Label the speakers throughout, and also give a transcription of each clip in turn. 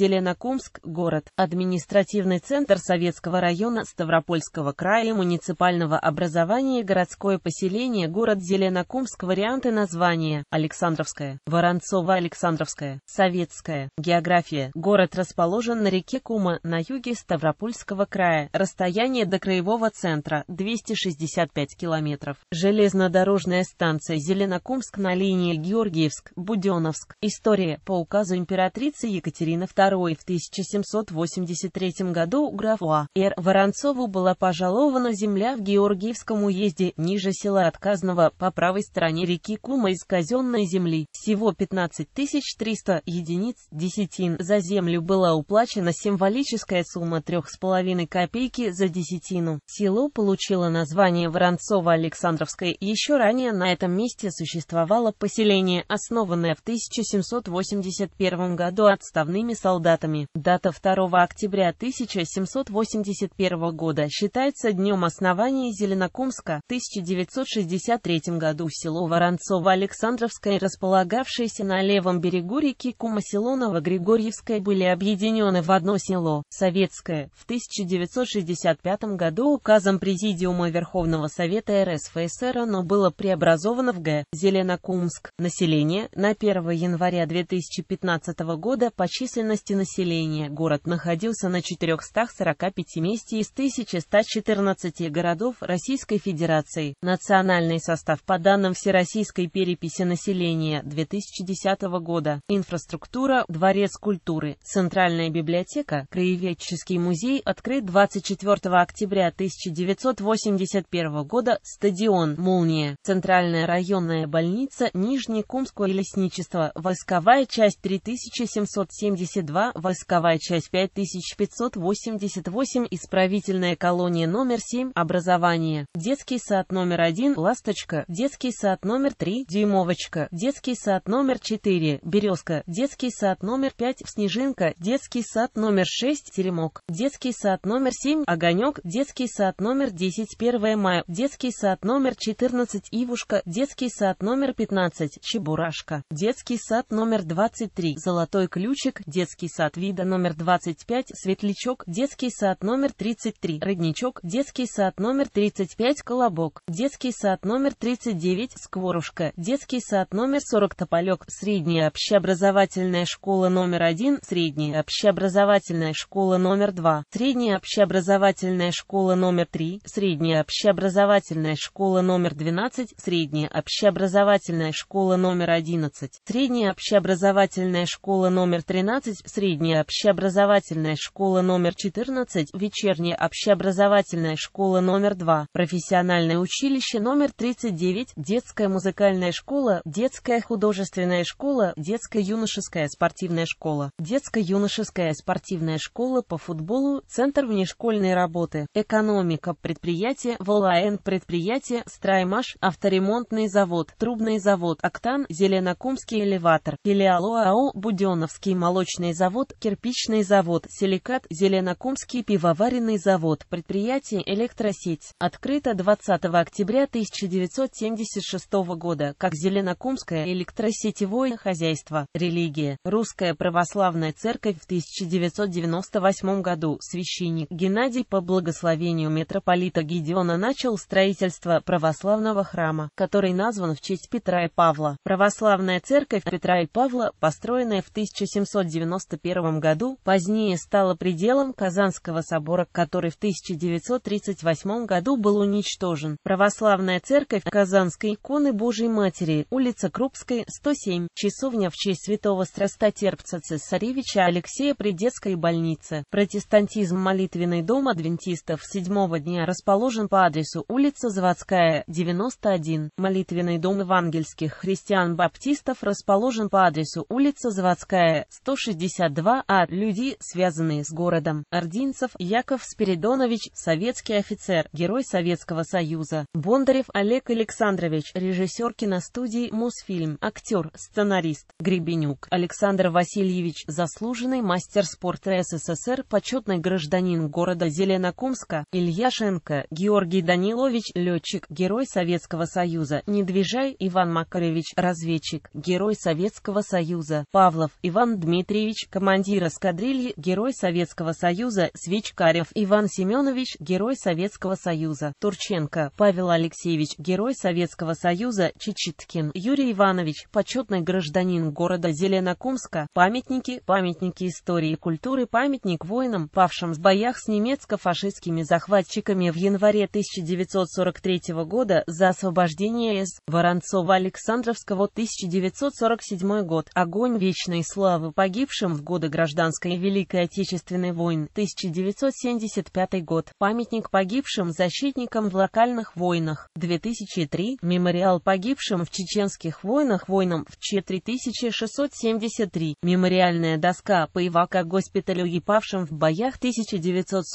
Speaker 1: Зеленокумск, город, административный центр Советского района Ставропольского края муниципального образования городское поселение город Зеленокумск варианты названия Александровская, Воронцова александровская Советская, география, город расположен на реке Кума на юге Ставропольского края, расстояние до краевого центра 265 километров, железнодорожная станция Зеленокумск на линии Георгиевск-Буденовск, история по указу императрицы Екатерины II. II в 1783 году графу А.Р. Воронцову была пожалована земля в Георгиевском уезде, ниже села Отказного, по правой стороне реки Кума из казенной земли. Всего 15 300 единиц десятин. За землю была уплачена символическая сумма 3,5 копейки за десятину. Село получило название Воронцово-Александровское. Еще ранее на этом месте существовало поселение, основанное в 1781 году отставными солдатами солдатами. Дата 2 октября 1781 года считается днем основания Зеленокумска. В 1963 году село Воронцово-Александровское, располагавшееся на левом берегу реки Кумаселонова-Григорьевское, были объединены в одно село, Советское. В 1965 году указом Президиума Верховного Совета РСФСР оно было преобразовано в Г. Зеленокумск. Население на 1 января 2015 года по численности численности населения город находился на 445 месте из 1114 городов Российской Федерации. Национальный состав по данным Всероссийской переписи населения 2010 года. Инфраструктура, дворец культуры, центральная библиотека, краеведческий музей открыт 24 октября 1981 года, стадион «Молния», центральная районная больница, Нижнекумское лесничество, войсковая часть 3772 2, войсковая часть 5588, исправительная колония номер 7, образование, детский сад номер 1, ласточка, детский сад номер 3, дюймовочка, детский сад номер 4, березка, детский сад номер 5, снежинка, детский сад номер 6, теремок, детский сад номер 7, огонек, детский сад номер 10, 1 мая, детский сад номер 14, ивушка, детский сад номер 15, чебурашка, детский сад номер 23, золотой ключик, детский детский сад вида номер 25, Светлячок, детский сад номер 33, Родничок, детский сад номер 35, Колобок, детский сад номер 39, Скворушка, детский сад номер 40, Тополек, средняя общеобразовательная школа номер 1, средняя общеобразовательная школа номер 2, средняя общеобразовательная школа номер 3, средняя общеобразовательная школа номер 12, средняя общеобразовательная школа номер 11, средняя общеобразовательная школа номер 13, Средняя общеобразовательная школа номер 14, Вечерняя общеобразовательная школа номер 2, Профессиональное училище номер 39, Детская музыкальная школа, Детская художественная школа, Детско-юношеская спортивная школа, Детско-юношеская спортивная школа по футболу, Центр внешкольной работы, Экономика, предприятие, ВЛАН, предприятие, Страймаш, Авторемонтный завод, Трубный завод, Октан, Зеленокумский элеватор, филиал ОАО, Буденовский молочный завод, завод, кирпичный завод, силикат, зеленокумский пивоваренный завод, предприятие «Электросеть». Открыто 20 октября 1976 года, как Зеленокумское электросетевое хозяйство. Религия. Русская православная церковь в 1998 году. Священник Геннадий по благословению митрополита Гедеона начал строительство православного храма, который назван в честь Петра и Павла. Православная церковь Петра и Павла, построенная в 1790 1991 году, позднее стало пределом Казанского собора, который в 1938 году был уничтожен. Православная церковь Казанской иконы Божьей Матери, улица Крупской, 107, часовня в честь святого страстотерпца цесаревича Алексея при детской больнице. Протестантизм молитвенный дом адвентистов седьмого дня расположен по адресу улица Заводская, 91. Молитвенный дом евангельских христиан-баптистов расположен по адресу улица Заводская, 160. 52 А. Люди, связанные с городом. Ординцев Яков Спиридонович, советский офицер, герой Советского Союза. Бондарев Олег Александрович, режиссер киностудии «Мосфильм», актер, сценарист. Гребенюк Александр Васильевич, заслуженный мастер спорта СССР, почетный гражданин города Зеленокумска. Ильяшенко Георгий Данилович, летчик, герой Советского Союза. Недвижай Иван Макарович, разведчик, герой Советского Союза. Павлов Иван Дмитриевич, командир эскадрильи, Герой Советского Союза, Свечкарев Иван Семенович, Герой Советского Союза, Турченко Павел Алексеевич, Герой Советского Союза, Чечеткин Юрий Иванович, почетный гражданин города Зеленокумска, памятники, памятники истории и культуры, памятник воинам, павшим в боях с немецко-фашистскими захватчиками в январе 1943 года за освобождение из Воронцова-Александровского 1947 год, огонь вечной славы погибшим, Ленинском в годы Гражданской и Великой Отечественной войн 1975 год, памятник погибшим защитникам в локальных войнах 2003, мемориал погибшим в чеченских войнах войнам в че 3673 мемориальная доска по ивака госпиталю и павшим в боях 1941-1945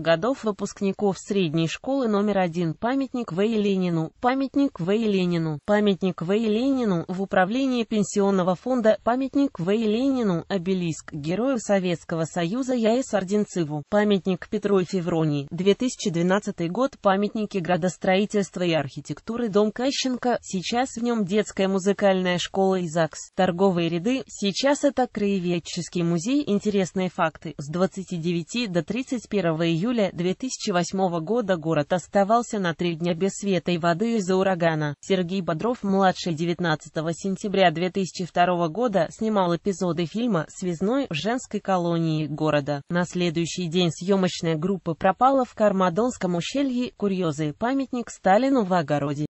Speaker 1: годов выпускников средней школы номер один памятник В. Ленину, памятник В. Ленину, памятник В. Ленину в управлении Пенсионного фонда памятник В. Ленину, обелиск Герою Советского Союза Я.С. Орденцеву, памятник Петру и Февронии, 2012 год, памятники градостроительства и архитектуры Дом Кащенко, сейчас в нем детская музыкальная школа и ЗАГС, торговые ряды, сейчас это краеведческий музей, интересные факты, с 29 до 31 июля 2008 года город оставался на три дня без света и воды из-за урагана. Сергей Бодров, младший 19 сентября 2002 года, года снимал эпизоды фильма «Связной» в женской колонии города. На следующий день съемочная группа пропала в Кармадонском ущелье. Курьезы. Памятник Сталину в огороде.